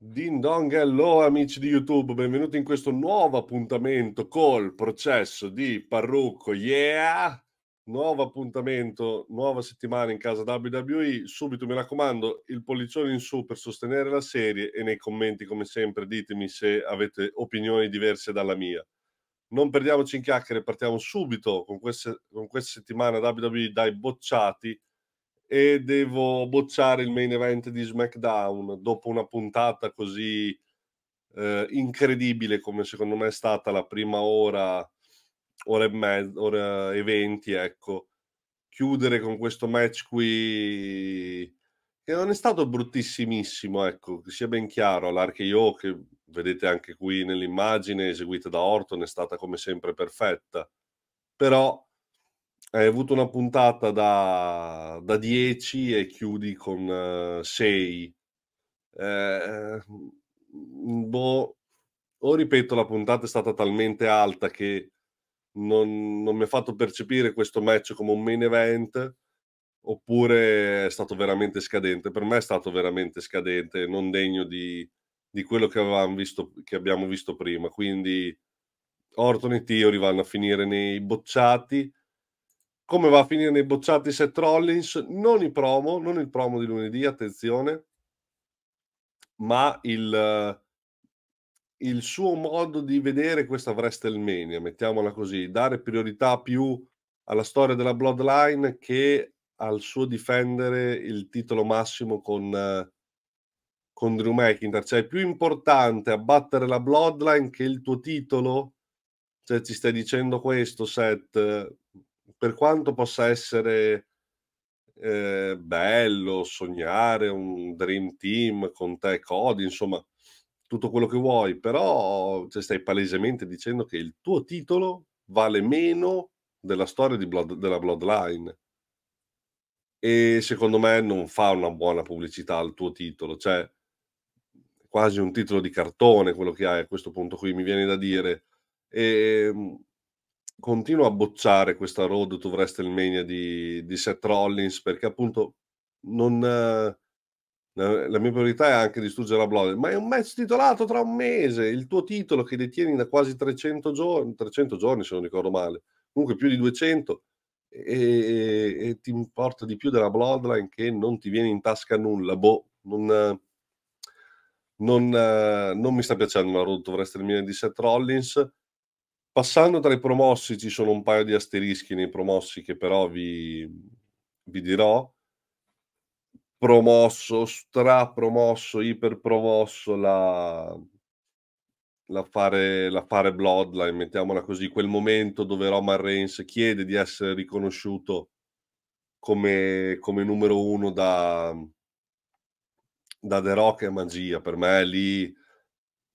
Din dong, hello amici di YouTube, benvenuti in questo nuovo appuntamento col processo di Parrucco, yeah! Nuovo appuntamento, nuova settimana in casa WWE, subito mi raccomando il pollicione in su per sostenere la serie e nei commenti come sempre ditemi se avete opinioni diverse dalla mia. Non perdiamoci in chiacchiere, partiamo subito con, queste, con questa settimana WWE dai bocciati e devo bocciare il main event di SmackDown dopo una puntata così eh, incredibile come secondo me è stata la prima ora, ora e, mezza, ora e venti, ecco. Chiudere con questo match qui che non è stato bruttissimissimo, ecco, che sia ben chiaro, l'archeio che vedete anche qui nell'immagine eseguita da Orton è stata come sempre perfetta, però hai avuto una puntata da, da 10 e chiudi con uh, 6. Eh, eh mm, boh, o ripeto, la puntata è stata talmente alta che non, non mi ha fatto percepire questo match come un main event, oppure è stato veramente scadente. Per me è stato veramente scadente, non degno di, di quello che, visto, che abbiamo visto prima. Quindi Orton e Tiori vanno a finire nei bocciati come va a finire nei bocciati Seth Rollins, non i promo, non il promo di lunedì, attenzione, ma il, eh, il suo modo di vedere questa WrestleMania, mettiamola così, dare priorità più alla storia della Bloodline che al suo difendere il titolo massimo con, eh, con Drew McIntyre. Cioè è più importante abbattere la Bloodline che il tuo titolo? Cioè ci stai dicendo questo, Seth? per quanto possa essere eh, bello sognare un dream team con te, Cody, insomma, tutto quello che vuoi, però cioè, stai palesemente dicendo che il tuo titolo vale meno della storia blood, della Bloodline. E secondo me non fa una buona pubblicità al tuo titolo, cioè quasi un titolo di cartone quello che hai a questo punto qui, mi viene da dire. E, ehm, continuo a bocciare questa road to WrestleMania di, di Seth Rollins perché appunto non, eh, la, mia priorità è anche distruggere la Blood, ma è un match titolato tra un mese, il tuo titolo che detieni da quasi 300 giorni, 300 giorni se non ricordo male, comunque più di 200 e, e, e ti importa di più della Bloodline che non ti viene in tasca nulla, boh, non... Non, non, mi sta piacendo la road to WrestleMania di Seth Rollins Passando tra i promossi ci sono un paio di asterischi nei promossi che però vi, vi dirò. Promosso, strapromosso, iperpromosso la, la, fare, la fare Bloodline, mettiamola così, quel momento dove Roman Reigns chiede di essere riconosciuto come, come numero uno da, da The Rock è magia, per me lì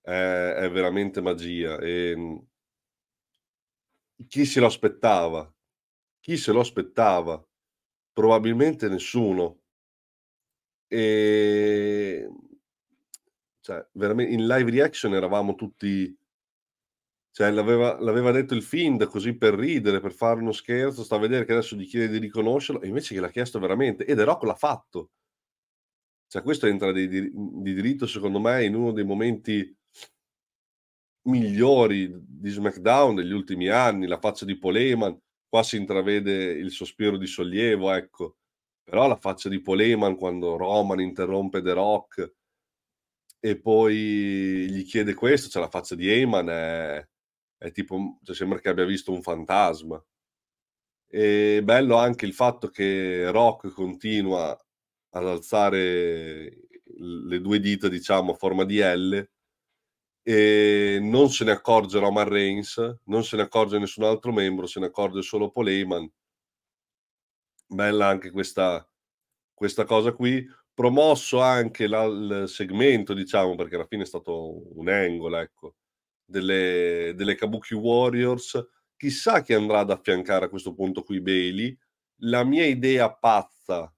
è, è veramente magia. E, chi se lo aspettava? Chi se lo aspettava? Probabilmente nessuno. E ehm, cioè, veramente in live reaction eravamo tutti. Cioè, l'aveva, l'aveva, detto il Find così per ridere, per fare uno scherzo. Sta a vedere che adesso gli chiede di riconoscerlo, e invece che l'ha chiesto veramente. E De Rocco l'ha fatto. Cioè, questo entra di, di, di diritto, secondo me, in uno dei momenti migliori di SmackDown degli ultimi anni, la faccia di Poleman, qua si intravede il sospiro di sollievo, ecco, però la faccia di Poleman quando Roman interrompe The Rock e poi gli chiede questo, cioè la faccia di Heyman è, è tipo, cioè sembra che abbia visto un fantasma. E bello anche il fatto che Rock continua ad alzare le due dita, diciamo, a forma di L e non se ne accorge Roman Reigns, non se ne accorge nessun altro membro, se ne accorge solo Poleman. Bella anche questa, questa cosa qui. Promosso anche la, il segmento, diciamo, perché alla fine è stato un angolo, ecco, delle, delle Kabuki Warriors. Chissà chi andrà ad affiancare a questo punto qui Bailey. La mia idea pazza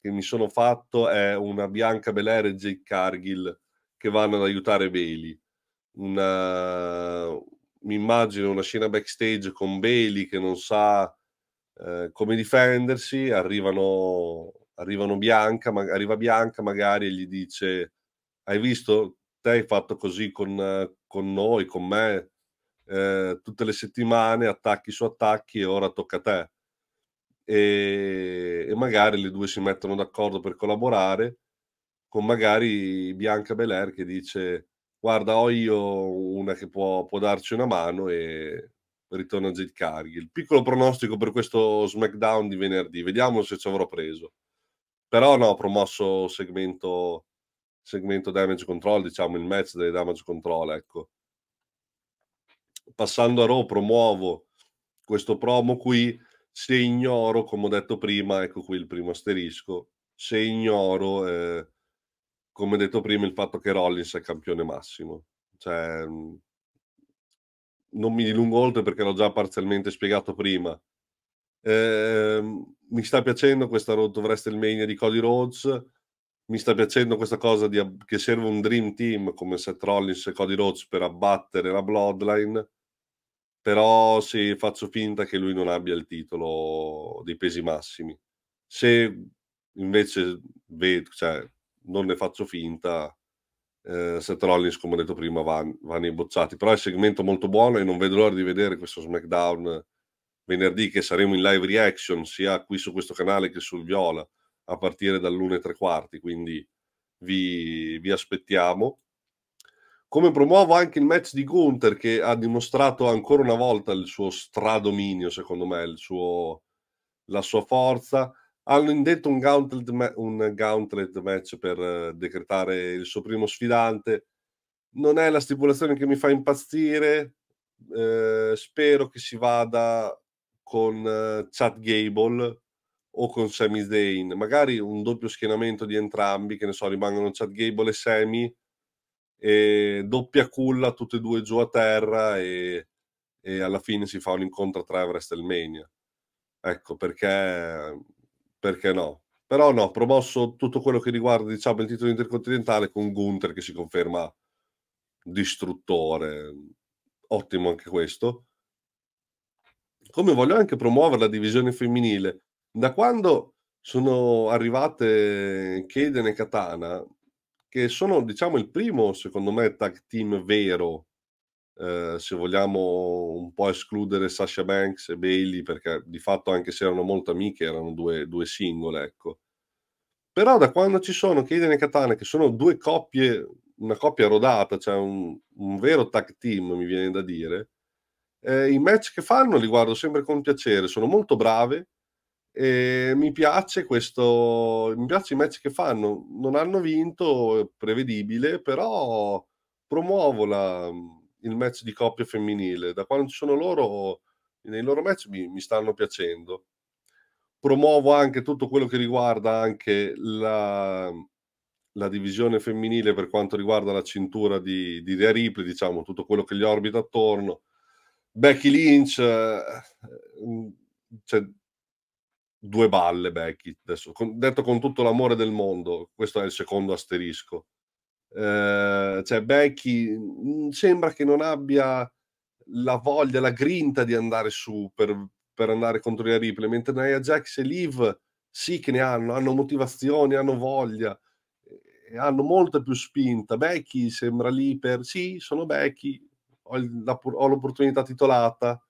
che mi sono fatto è una Bianca Belair e Jake Cargill che vanno ad aiutare Bailey una, mi immagino una scena backstage con Bailey che non sa eh, come difendersi, arrivano, arrivano Bianca, ma, arriva Bianca magari e gli dice hai visto, te hai fatto così con, con noi, con me, eh, tutte le settimane attacchi su attacchi e ora tocca a te. E, e magari le due si mettono d'accordo per collaborare con magari Bianca Belair che dice guarda ho io una che può, può darci una mano e ritorno a Jade Cargill. Piccolo pronostico per questo SmackDown di venerdì, vediamo se ci avrò preso. Però no, ho promosso segmento, segmento Damage Control, diciamo il match delle Damage Control, ecco. Passando a Raw promuovo questo promo qui, se ignoro, come ho detto prima, ecco qui il primo asterisco, se ignoro... Eh, come detto prima, il fatto che Rollins è campione massimo. Cioè, mm, non mi dilungo oltre perché l'ho già parzialmente spiegato prima. Eh, mi sta piacendo questa Road to WrestleMania di Cody Rhodes. Mi sta piacendo questa cosa di, che serve un Dream Team come Seth Rollins e Cody Rhodes per abbattere la Bloodline. Però sì, faccio finta che lui non abbia il titolo dei pesi massimi. Se invece vedo, cioè, non ne faccio finta. Eh, Seth Rollins, come ho detto prima, vanno va bocciati. Però è un segmento molto buono e non vedo l'ora di vedere questo SmackDown venerdì che saremo in live reaction sia qui su questo canale che sul Viola a partire dall'1 tre quarti. Quindi vi, vi aspettiamo. Come promuovo anche il match di Gunther che ha dimostrato ancora una volta il suo stradominio, secondo me, il suo, la sua forza hanno indetto un gauntlet, ma- un gauntlet match per uh, decretare il suo primo sfidante. Non è la stipulazione che mi fa impazzire. Eh, spero che si vada con uh, Chad Gable o con Sami Zayn, magari un doppio schienamento di entrambi, che ne so, rimangono Chad Gable e Sami, e doppia culla tutte e due giù a terra e, e alla fine si fa un incontro a tre a WrestleMania. Ecco, perché perché no? Però no, promosso tutto quello che riguarda diciamo, il titolo intercontinentale con Gunther che si conferma distruttore. Ottimo anche questo. Come voglio anche promuovere la divisione femminile. Da quando sono arrivate Kaden e Katana, che sono diciamo il primo, secondo me, tag team vero Ehm, se vogliamo un po' escludere Sasha Banks e Bailey, perché di fatto anche se erano molto amiche erano due, due singole, ecco. Però da quando ci sono Kaden e Katana, che sono due coppie, una coppia rodata, cioè un, un vero tag team, mi viene da dire, eh, i match che fanno li guardo sempre con piacere, sono molto brave, e mi piace questo mi piace i match che fanno non hanno vinto è prevedibile però promuovo la, il match di coppia femminile. Da quando ci sono loro, nei loro match mi, mi stanno piacendo. Promuovo anche tutto quello che riguarda anche la, la divisione femminile per quanto riguarda la cintura di, di Rhea Ripley, diciamo, tutto quello che gli orbita attorno. Becky Lynch, eh, cioè, due balle Becky, adesso, con, detto con tutto l'amore del mondo, questo è il secondo asterisco. Ehm, cioè Becky mhmm, sembra che non abbia la voglia, la grinta di andare su per, per andare contro le Ripley, mentre Nia Jax e Liv sì che ne hanno, hanno motivazioni, hanno voglia, hanno molta più spinta. Becky sembra lì per sì, sono Becky, ho, la, ho l'opportunità titolata.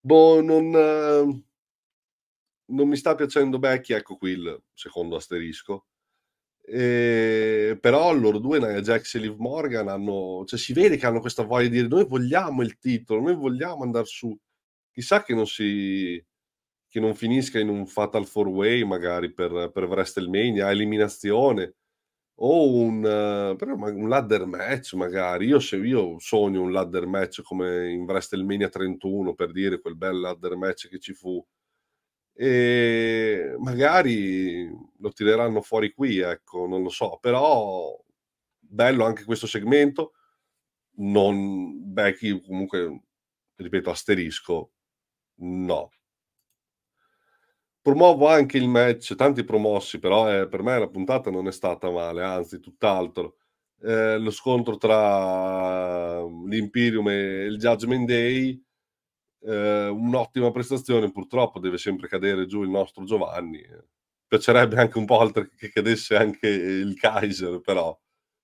Boh, non, non mi sta piacendo Becky, ecco qui il secondo asterisco. Eh, però loro due, Nia Jax e Liv Morgan, hanno, cioè, si vede che hanno questa voglia di dire noi vogliamo il titolo, noi vogliamo andare su. Chissà che non, si, che non finisca in un Fatal four way magari per, per WrestleMania, eliminazione o un, un, ladder match magari. Io, se, io sogno un ladder match come in WrestleMania 31 per dire quel bel ladder match che ci fu e magari lo tireranno fuori qui, ecco, non lo so, però bello anche questo segmento, non becchi comunque, ripeto, asterisco, no. Promuovo anche il match, tanti promossi, però eh, per me la puntata non è stata male, anzi tutt'altro. Eh, lo scontro tra l'Imperium e il Judgment Day, eh, un'ottima prestazione, purtroppo deve sempre cadere giù il nostro Giovanni. Piacerebbe anche un po' che cadesse anche il Kaiser, però.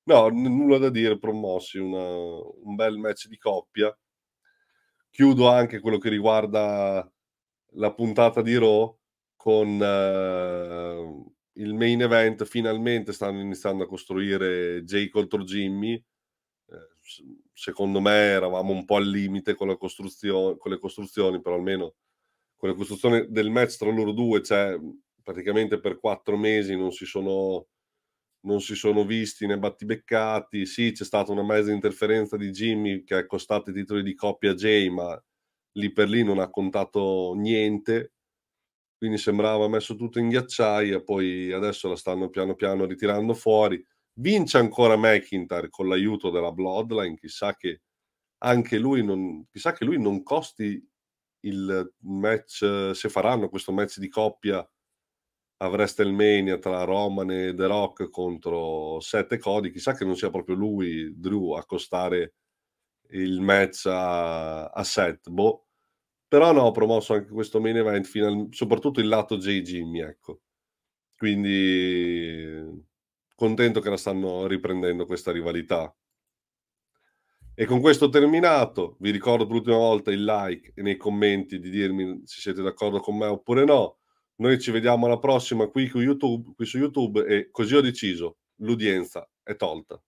No, nulla da dire, promossi una, un bel match di coppia. Chiudo anche quello che riguarda la puntata di Raw con eh, il main event. Finalmente stanno iniziando a costruire Jay contro Jimmy secondo me eravamo un po' al limite con, la costruzione, con le costruzioni, però almeno con la costruzione del match tra loro due, cioè mhmm, praticamente per quattro mesi non si sono, non si sono visti né battibeccati. Sì, c'è stata una mezza interferenza di Jimmy che ha costato i titoli di coppia a Jay, ma lì per lì non ha contato niente. Quindi sembrava messo tutto in ghiacciaia, poi adesso la stanno piano piano ritirando fuori vince ancora McIntyre con l'aiuto della Bloodline, chissà che anche lui non, chissà che lui non costi il match, se faranno questo match di coppia a WrestleMania tra Roman e The Rock contro Sette Cody, chissà che non sia proprio lui, Drew, a costare il match a, a Seth, boh. Però no, ho promosso anche questo main event, al, soprattutto il lato J. Jimmy, ecco. Quindi contento che la stanno riprendendo questa rivalità. E con questo terminato, vi ricordo per l'ultima volta il like e nei commenti di dirmi se siete d'accordo con me oppure no. Noi ci vediamo alla prossima qui, qui, YouTube, qui su YouTube e così ho deciso, l'udienza è tolta.